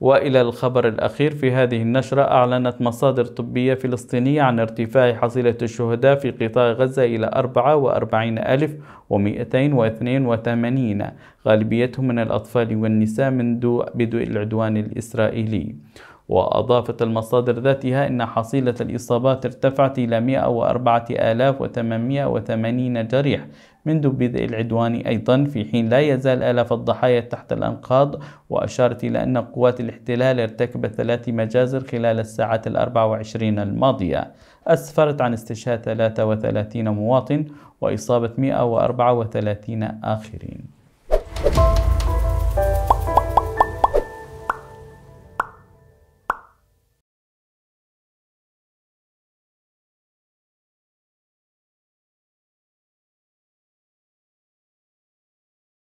والى الخبر الاخير في هذه النشره اعلنت مصادر طبيه فلسطينيه عن ارتفاع حصيله الشهداء في قطاع غزه الى 44282 غالبيتهم من الاطفال والنساء منذ بدء العدوان الاسرائيلي وأضافت المصادر ذاتها أن حصيلة الإصابات ارتفعت إلى 104880 جريح منذ بدء العدوان أيضا في حين لا يزال آلاف الضحايا تحت الأنقاض وأشارت إلى أن قوات الاحتلال ارتكبت ثلاث مجازر خلال الساعات الأربع وعشرين الماضية أسفرت عن استشهاد 33 مواطن وإصابة 134 آخرين